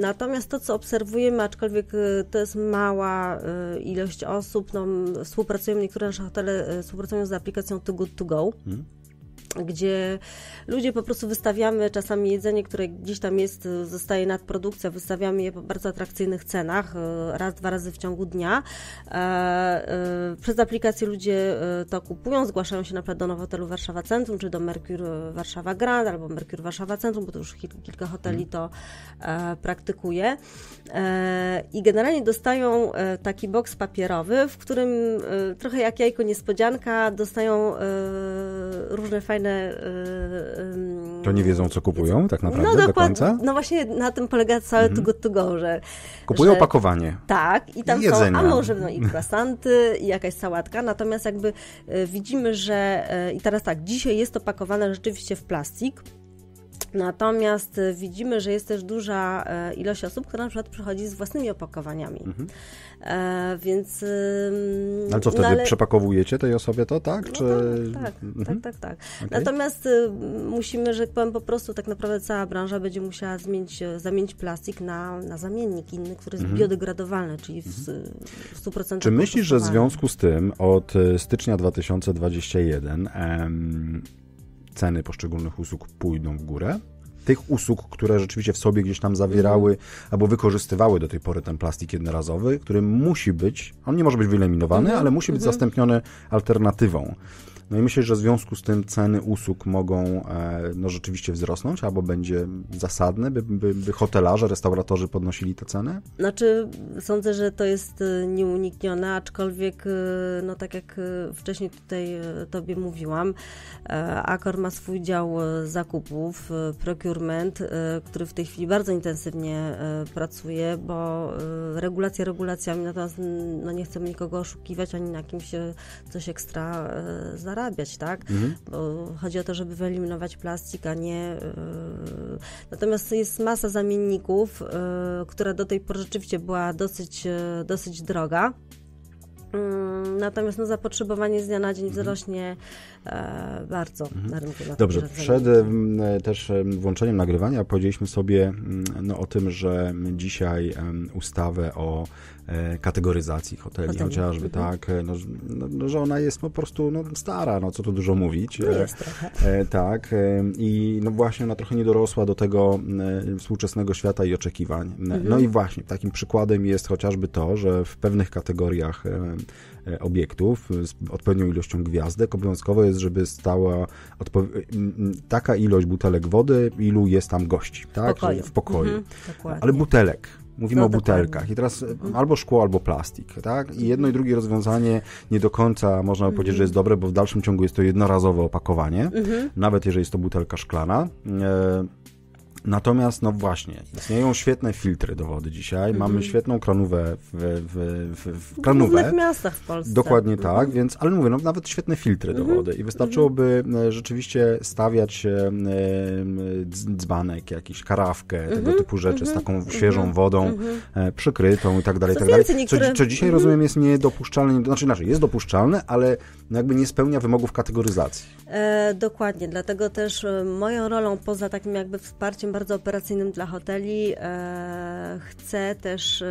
Natomiast to, co obserwujemy, aczkolwiek y, to jest mała y, ilość osób, no, współpracujemy, niektóre nasze hotele y, współpracują z aplikacją Too Good To Go. Hmm gdzie ludzie po prostu wystawiamy czasami jedzenie, które gdzieś tam jest, zostaje nadprodukcja, wystawiamy je po bardzo atrakcyjnych cenach, e, raz, dwa razy w ciągu dnia. E, e, przez aplikację ludzie to kupują, zgłaszają się na przykład do Nowotelu Warszawa Centrum, czy do Merkur Warszawa Grand, albo Merkur Warszawa Centrum, bo to już kilka hoteli to praktykuje. I generalnie dostają taki boks papierowy, w którym trochę jak jajko niespodzianka dostają Y, różne fajne. Y, y, to nie wiedzą, co kupują, tak no, naprawdę no, do końca? No właśnie na tym polega cały mhm. tugot to go, że. Kupują że, opakowanie. Tak, i tam są, a może no, i croissanty, i jakaś sałatka, natomiast jakby widzimy, że i teraz tak, dzisiaj jest to pakowane rzeczywiście w plastik, Natomiast y, widzimy, że jest też duża e, ilość osób, która na przykład przychodzi z własnymi opakowaniami. Mhm. E, więc. Ale co wtedy? No ale... Przepakowujecie tej osobie to, tak? No tak, tak, mhm. tak, tak, tak. tak, tak. Okay. Natomiast y, musimy, że tak powiem po prostu, tak naprawdę cała branża będzie musiała zmienić, e, zamienić plastik na, na zamiennik inny, który jest mhm. biodegradowalny, czyli w, mhm. w 100% Czy myślisz, że w związku z tym od e, stycznia 2021 em, ceny poszczególnych usług pójdą w górę, tych usług, które rzeczywiście w sobie gdzieś tam zawierały mhm. albo wykorzystywały do tej pory ten plastik jednorazowy, który musi być, on nie może być wyeliminowany, mhm. ale musi być mhm. zastąpiony alternatywą. No i myślę, że w związku z tym ceny usług mogą e, no, rzeczywiście wzrosnąć, albo będzie zasadne, by, by, by hotelarze, restauratorzy podnosili te ceny? Znaczy, sądzę, że to jest e, nieuniknione, aczkolwiek, e, no tak jak wcześniej tutaj Tobie mówiłam, Akor ma swój dział zakupów, procure procurement, e, który w tej chwili bardzo intensywnie e, pracuje, bo e, regulacja regulacjami, natomiast no nie chcemy nikogo oszukiwać ani na kimś coś ekstra zarabiać, tak? Mhm. Bo chodzi o to, żeby wyeliminować plastik, a nie. Natomiast jest masa zamienników, która do tej pory rzeczywiście była dosyć, dosyć droga. Mm, natomiast no, zapotrzebowanie z dnia na dzień mhm. wzrośnie e, bardzo mhm. na rynku. Na Dobrze, przed mm, też włączeniem nagrywania powiedzieliśmy sobie mm, no, o tym, że dzisiaj ustawę o e, kategoryzacji hoteli, no, Hoteli. chociażby mhm. tak, e, no, no, no, że ona jest po prostu no, stara, no co tu dużo mówić. jest trochę. tak, i no właśnie ona trochę nie dorosła do tego współczesnego świata i oczekiwań. No, mhm. No i właśnie takim przykładem jest chociażby to, że w pewnych kategoriach E, obiektów e, z odpowiednią ilością gwiazdek. Obowiązkowo jest, żeby stała taka ilość butelek wody, ilu jest tam gości, tak? W pokoju. W pokoju. Mhm, Ale butelek. Mówimy no, o butelkach dokładnie. i teraz mhm. albo szkło, albo plastik, tak? I jedno i drugie rozwiązanie nie do końca można mhm. powiedzieć, że mhm. jest dobre, bo w dalszym ciągu jest to jednorazowe opakowanie, mhm. nawet jeżeli jest to butelka szklana. E, Natomiast, no właśnie, istnieją świetne filtry do wody dzisiaj. Mm-hmm. Mamy świetną kranówę w, w, w, w kranówę. W miastach w Polsce. Dokładnie mm-hmm. tak, więc, ale mówię, no, nawet świetne filtry mhm. do wody. I wystarczyłoby mm-hmm. rzeczywiście stawiać e, dzbanek, jakiś karawkę, tego mhm. typu rzeczy z mhm. taką świeżą wodą e, przykrytą i tak dalej, co tak dalej. Co, co, dzisiaj rozumiem jest niedopuszczalne, nie, znaczy inaczej, jest dopuszczalne, ale no, jakby nie spełnia wymogów kategoryzacji. E, dokładnie, dlatego też e, moją rolą poza takim jakby wsparciem bardzo operacyjnym dla hoteli. E, chcę też,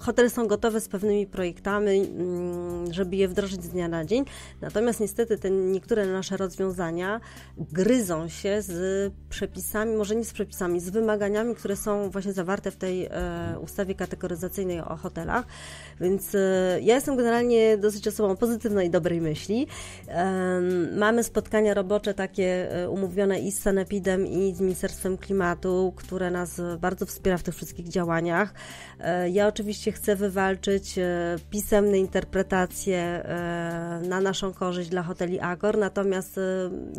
hotele są gotowe z pewnymi projektami, mm, żeby je wdrożyć z dnia na dzień. Natomiast niestety te niektóre nasze rozwiązania gryzą się z przepisami, może nie z przepisami, z wymaganiami, które są właśnie zawarte w tej e, ustawie kategoryzacyjnej o hotelach. Więc e, ja jestem generalnie dosyć osobą pozytywnej i dobrej myśli. Mamy spotkania robocze takie umówione i z Sanepidem, i z Ministerstwem Ministerstwem Klimatu, które nas bardzo wspiera w tych wszystkich działaniach. E, ja oczywiście chcę wywalczyć e, pisemne interpretacje e, na naszą korzyść dla hoteli Agor, natomiast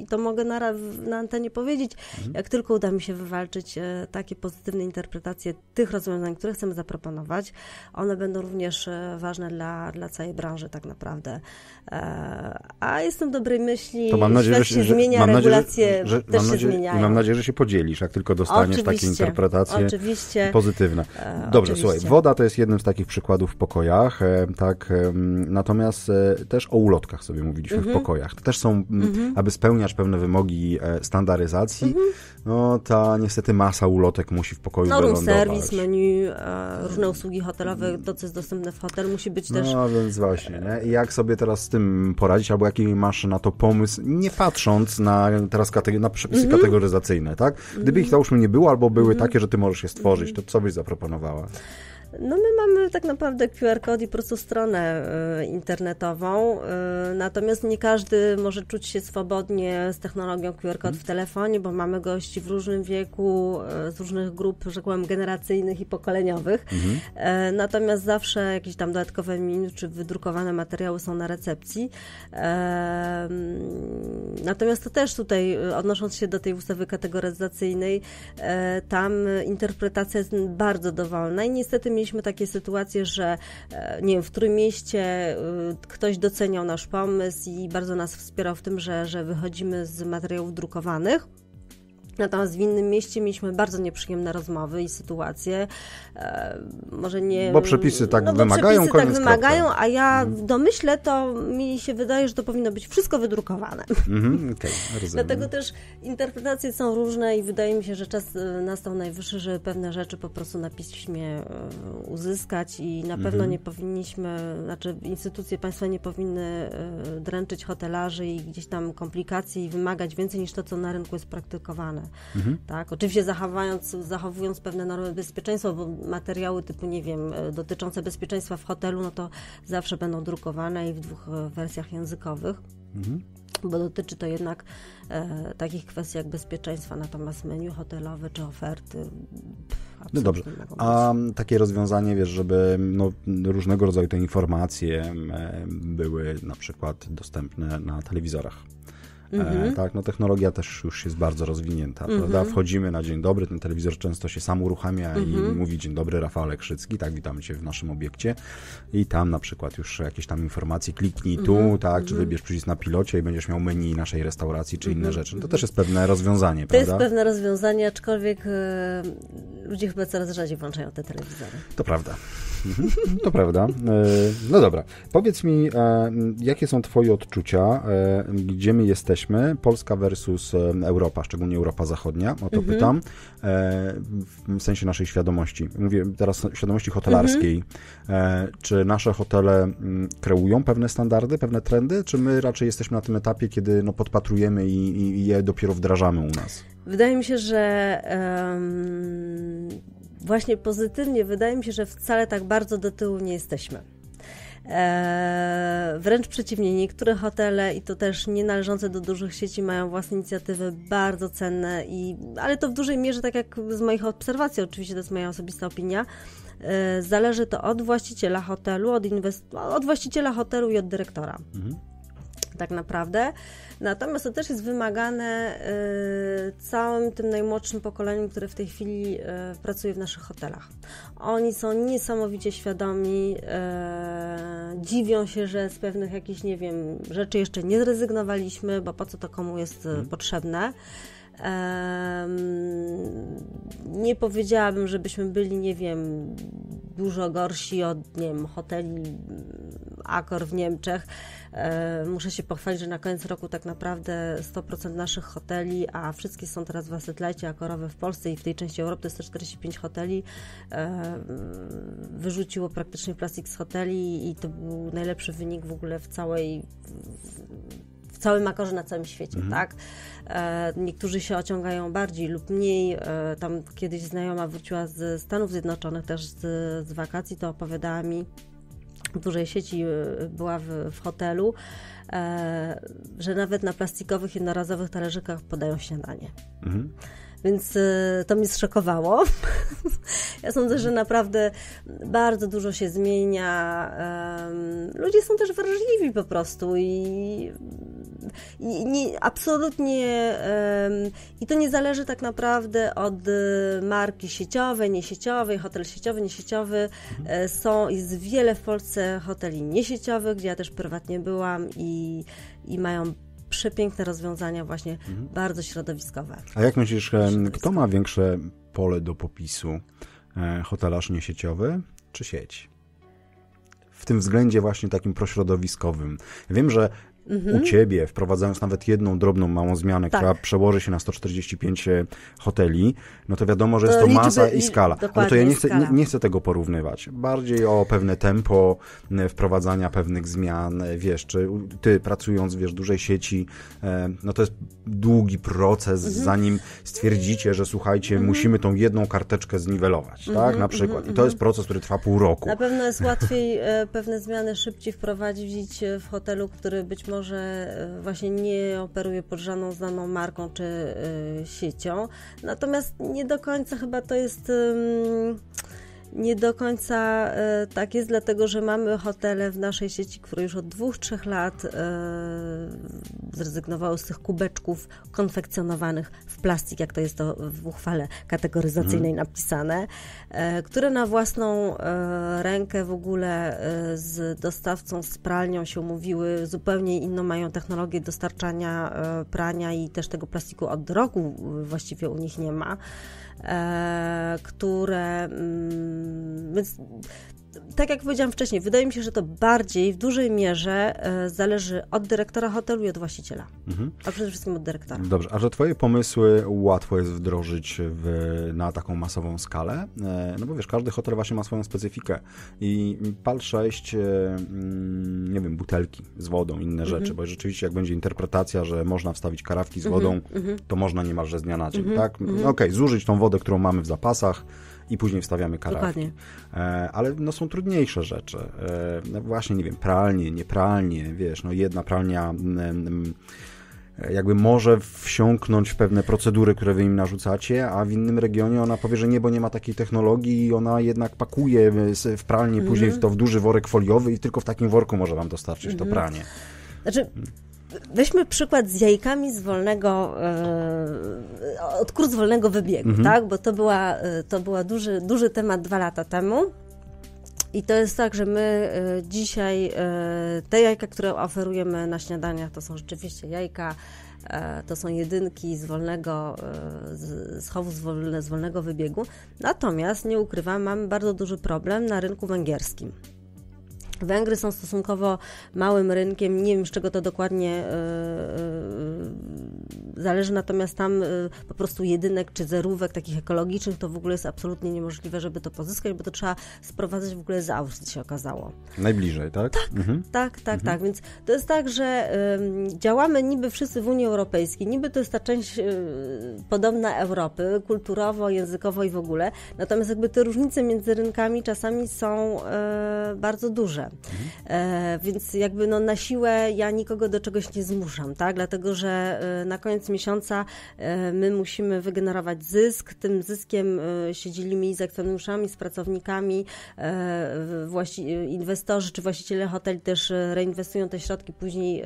i to mogę na, na antenie powiedzieć, mhm. jak tylko uda mi się wywalczyć takie pozytywne interpretacje tych rozwiązań, które chcemy zaproponować, one będą również ważne dla, dla całej branży tak naprawdę. A jestem dobrej myśli, to mam nadzieję, że się, zmienia, mam regulacje nadzieję, że, też się nadzieję, zmieniają. mam nadzieję, że się podzieli jak tylko dostaniesz oczywiście, takie interpretacje oczywiście. pozytywne. E, Dobrze, oczywiście. słuchaj, woda to jest jednym z takich przykładów w pokojach, e, tak, e, natomiast też o ulotkach sobie mówiliśmy mhm. w pokojach. To też są, mhm. aby spełniać pewne wymogi standaryzacji, mhm. no ta niestety masa ulotek musi w pokoju no, room serwis, menu, różne usługi hotelowe, to co jest dostępne w hotelu, musi być też... No, więc właśnie, nie? jak sobie teraz z tym poradzić, albo jaki masz na to pomysł, nie patrząc na teraz kateg- na przepisy mhm. kategoryzacyjne, tak? Gdyby ich załóżmy nie było, albo były mhm. takie, że ty możesz je stworzyć, to mhm. co byś zaproponowała? No my mamy tak naprawdę QR kod i po prostu stronę e, internetową, e, natomiast nie każdy może czuć się swobodnie z technologią QR kod mhm. w telefonie, bo mamy gości w różnym wieku, e, z różnych grup, że tak generacyjnych i pokoleniowych. Natomiast zawsze jakieś tam dodatkowe menu czy wydrukowane materiały są na recepcji. Natomiast to też tutaj, y, odnosząc się do tej ustawy kategoryzacyjnej, e, tam interpretacja jest bardzo dowolna i niestety mieliśmy takie sytuacje, że e, nie wiem, w Trójmieście y, ktoś doceniał nasz pomysł i bardzo nas wspierał w tym, że, że wychodzimy z materiałów drukowanych. Natomiast w innym mieście mieliśmy bardzo nieprzyjemne rozmowy i sytuacje. E, może nie. Bo przepisy tak no, bo wymagają. Przepisy tak wymagają, kropka. a ja mhm. w domyśle to mi się wydaje, że to powinno być wszystko wydrukowane. mm rozumiem. Dlatego też interpretacje są różne i wydaje mi się, że czas e, nastał najwyższy, żeby pewne rzeczy po prostu na piśmie e, uzyskać i na mhm. pewno mm-hmm. nie powinniśmy, znaczy instytucje państwa nie powinny e, dręczyć hotelarzy i gdzieś tam komplikacji i wymagać więcej niż to, co na rynku jest praktykowane. Mhm. Tak? Oczywiście zachowując, zachowując pewne normy bezpieczeństwa, bo materiały typu, nie wiem, e, dotyczące bezpieczeństwa w hotelu, no to zawsze będą drukowane i w dwóch e, wersjach językowych. Mhm bo dotyczy to jednak e, takich kwestii jak bezpieczeństwa, natomiast menu hotelowe czy oferty. Pff, no dobrze. A takie rozwiązanie, wiesz, żeby no, różnego rodzaju te informacje były na przykład dostępne na telewizorach. E, mhm. tak? No technologia też już jest bardzo rozwinięta, mhm. prawda? Wchodzimy na dzień dobry, ten telewizor często się sam uruchamia i mhm. mówi dzień dobry Rafał Krzycki, tak, witamy cię w naszym obiekcie i tam na przykład już jakieś tam informacje, kliknij tu, tak, czy wybierz przycisk na pilocie i będziesz miał menu naszej restauracji, czy inne rzeczy. No to też jest pewne rozwiązanie, to prawda? To jest pewne rozwiązanie, aczkolwiek yy, ludzie chyba coraz rzadziej włączają te telewizory. To prawda. Mhm. To prawda. E, no dobra. Powiedz mi, e, jakie są Twoje odczucia, e, gdzie my jesteśmy? Polska versus Europa, szczególnie Europa Zachodnia, o to mhm. pytam. W sensie naszej świadomości. Mówię teraz świadomości hotelarskiej. Mhm. Czy nasze hotele mm, kreują pewne standardy, pewne trendy, czy my raczej jesteśmy na tym etapie, kiedy no, podpatrujemy i, i je dopiero wdrażamy u nas? Wydaje mi się, że. Um właśnie pozytywnie, wydaje mi się, że wcale tak bardzo do tyłu nie jesteśmy. Eee, wręcz przeciwnie, niektóre hotele i to też nie należące do dużych sieci mają własne inicjatywy bardzo cenne, i, ale to w dużej mierze, tak jak z moich obserwacji, oczywiście to jest moja osobista opinia, eee, zależy to od właściciela hotelu, od, inwest- od właściciela hotelu i od dyrektora. Mhm tak naprawdę. Natomiast to też jest wymagane y, całym tym najmłodszym pokoleniu, które w tej chwili y, pracuje w naszych hotelach. Oni są niesamowicie świadomi, y, dziwią się, że z pewnych jakichś, nie wiem, rzeczy jeszcze nie zrezygnowaliśmy, bo po co to komu jest hmm. potrzebne. Nie powiedziałabym, żebyśmy byli, nie wiem, dużo gorsi od, nie wiem, hoteli Akor w Niemczech. E, muszę się pochwalić, że na koniec roku tak naprawdę 100% naszych hoteli, a wszystkie są teraz w Assetlecie akorowe w Polsce i w tej części Europy, to jest 145 hoteli, e, wyrzuciło praktycznie plastik z hoteli i to był najlepszy wynik w ogóle w całej w całym akorze na całym świecie, mhm. tak? E, niektórzy się ociągają bardziej lub mniej. E, tam kiedyś znajoma wróciła ze Stanów Zjednoczonych też z, z wakacji, to opowiadała mi, dużej sieci y, była w, w hotelu, e, że nawet na plastikowych, jednorazowych talerzykach podają śniadanie. Mhm. Więc y, to mnie zszokowało. ja sądzę, że naprawdę bardzo dużo się zmienia. ludzie są też wrażliwi po prostu i nie, absolutnie i to nie zależy tak naprawdę od y, marki sieciowej, niesieciowej, hotel sieciowy, niesieciowy. Mhm. E, są, jest wiele w Polsce hoteli niesieciowych, gdzie ja też prywatnie byłam i, i mają przepiękne rozwiązania właśnie mhm. bardzo środowiskowe. A jak myślisz, kto ma większe pole do popisu? E, Hotelarz niesieciowy czy sieć? w tym względzie właśnie takim prośrodowiskowym. Wiem, że mhm. u ciebie, wprowadzając nawet jedną drobną, małą zmianę, tak. która przełoży się na 145 e, hoteli, no to wiadomo, że jest to liczby, masa i skala. Ale no to ja nie chcę, nie, nie chcę tego porównywać. Bardziej o pewne tempo wprowadzania pewnych zmian, e, wiesz, czy ty pracując, wiesz, dużej sieci, e, no to jest długi proces, mhm. zanim stwierdzicie, że słuchajcie, mhm. musimy tą jedną karteczkę zniwelować, tak, mhm, na przykład. Mhm, I to mhm. jest proces, który trwa pół roku. Na pewno jest łatwiej pewne zmiany szybciej wprowadzić w hotelu, który być może że e, właśnie nie operuje pod żadną znaną marką czy e, siecią. Natomiast nie do końca chyba to jest nie do końca e, tak jest, dlatego że mamy hotele w naszej sieci, które już od dwóch, trzech lat e, zrezygnowały z tych kubeczków konfekcjonowanych w plastik, jak to jest to w uchwale kategoryzacyjnej mhm. napisane, e, które na własną rękę w ogóle z dostawcą, z pralnią się umówiły, zupełnie inną mają technologię dostarczania prania i też tego plastiku od roku właściwie u nich nie ma. E, które. Mm, więc tak jak powiedziałam wcześniej, wydaje mi się, że to bardziej w dużej mierze e, zależy od dyrektora hotelu i od właściciela. Mhm. A przede wszystkim od dyrektora. Dobrze, a że Twoje pomysły łatwo jest wdrożyć w, na taką masową skalę? E, no bo wiesz, każdy hotel właśnie ma swoją specyfikę i pal 6, e, mm, nie wiem, butelki z wodą, inne mhm. rzeczy, bo rzeczywiście jak będzie interpretacja, że można wstawić karawki z mhm, wodą, mhm. to można niemalże z dnia na dzień, mhm, tak? Mhm. Okej, okay, zużyć tą wodę, którą mamy w zapasach, i później wstawiamy karafki. Dokładnie. E, ale no, są trudniejsze rzeczy. E, no właśnie, nie wiem, pralnie, niepralnie, wiesz, no jedna pralnia jakby może wsiąknąć w pewne procedury, które wy im narzucacie, a w innym regionie ona powie, że nie, bo nie ma takiej technologii i ona jednak pakuje w pralnię, mm -hmm. później w mhm. to w duży worek foliowy i tylko w takim worku może wam dostarczyć mm -hmm. to mhm. pranie. Znaczy, weźmy przykład z jajkami z wolnego, e, od kur wolnego wybiegu, mhm. tak? Bo to była, e, to była duży, duży temat dwa lata temu. I to jest tak, że my e, dzisiaj e, te jajka, które oferujemy na śniadaniach, to są rzeczywiście jajka, to są jedynki z wolnego, schowu chowu z, wolne, z wolnego wybiegu. Natomiast nie ukrywam, mam bardzo duży problem na rynku węgierskim. Węgry są stosunkowo małym rynkiem, nie wiem z czego to dokładnie e, e, zależy natomiast tam y, po prostu jedynek czy zerówek takich ekologicznych, to w ogóle jest absolutnie niemożliwe, żeby to pozyskać, bo to trzeba sprowadzać w ogóle z Austrii, się okazało. Najbliżej, tak? Tak, mhm. tak, tak, mhm. tak. Więc to jest tak, że działamy niby wszyscy w Unii Europejskiej, niby to jest ta część y, podobna Europy, kulturowo, językowo i w ogóle, natomiast jakby te różnice między rynkami czasami są e, bardzo duże. Mhm. E, więc jakby no, na siłę ja nikogo do czegoś nie zmuszam, tak? Dlatego, że y, na koniec koniec miesiąca e, my musimy wygenerować zysk. Tym zyskiem e, się dzielimy z akcjonariuszami, z pracownikami, e, inwestorzy czy właściciele hoteli też reinwestują te środki później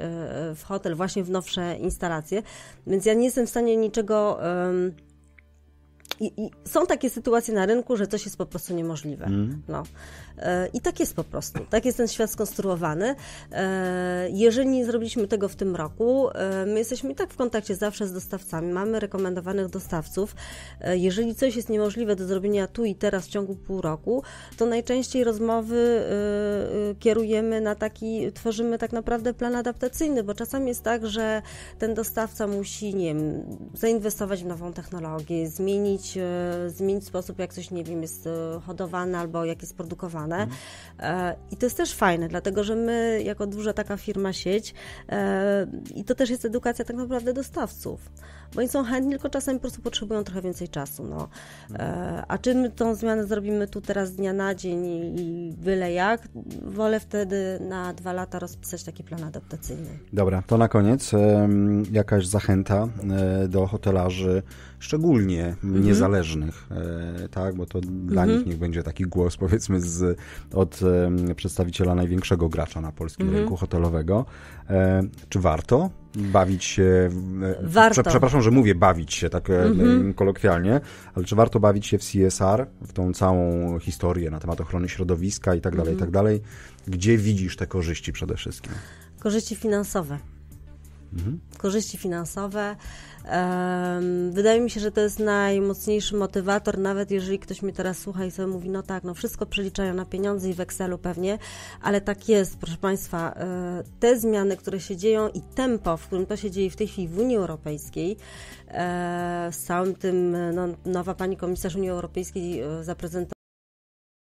w hotel, właśnie w nowsze instalacje. Więc ja nie jestem w stanie niczego i, I, są takie sytuacje na rynku, że coś jest po prostu niemożliwe. Mm. No. E, I tak jest po prostu. Tak jest ten świat skonstruowany. E, jeżeli nie zrobiliśmy tego w tym roku, e, my jesteśmy i tak w kontakcie zawsze z dostawcami, mamy rekomendowanych dostawców. Jeżeli coś jest niemożliwe do zrobienia tu i teraz w ciągu pół roku, to najczęściej rozmowy kierujemy na taki, tworzymy tak naprawdę plan adaptacyjny, bo czasami jest tak, że ten dostawca musi, nie wiem, zainwestować w nową technologię, zmienić zmienić, zmienić sposób, jak coś, nie wiem, jest e, hodowane albo jak jest produkowane. Mhm. E, I to jest też fajne, dlatego że my, jako duża taka firma sieć, e, i to też jest edukacja tak naprawdę dostawców bo oni są chętni, tylko czasami po prostu potrzebują trochę więcej czasu. No. E, a czy my tą zmianę zrobimy tu teraz z dnia na dzień i, i byle jak? Wolę wtedy na dwa lata rozpisać taki plan adaptacyjny. Dobra, to na koniec e, jakaś zachęta e, do hotelarzy, szczególnie mhm. niezależnych, e, tak, bo to dla mhm. nich niech będzie taki głos, powiedzmy, z, od przedstawiciela największego gracza na polskim mhm. rynku hotelowego. E, czy warto bawić się. E, warto. Prze, przepraszam, że mówię bawić się tak mm-hmm. kolokwialnie, ale czy warto bawić się w CSR, w tą całą historię na temat ochrony środowiska i tak dalej, i mhm. tak dalej? Gdzie widzisz te korzyści przede wszystkim? Korzyści finansowe. Mhm. Korzyści finansowe. Wydaje mi się, że to jest najmocniejszy motywator, nawet jeżeli ktoś mnie teraz słucha i sobie mówi, no tak, no wszystko przeliczają na pieniądze i w Excelu pewnie, ale tak jest, proszę Państwa. E, te zmiany, które się dzieją i tempo, w którym to się dzieje w tej chwili w Unii Europejskiej, e, z całym tym, no, nowa pani komisarz Unii Europejskiej e, zaprezentowała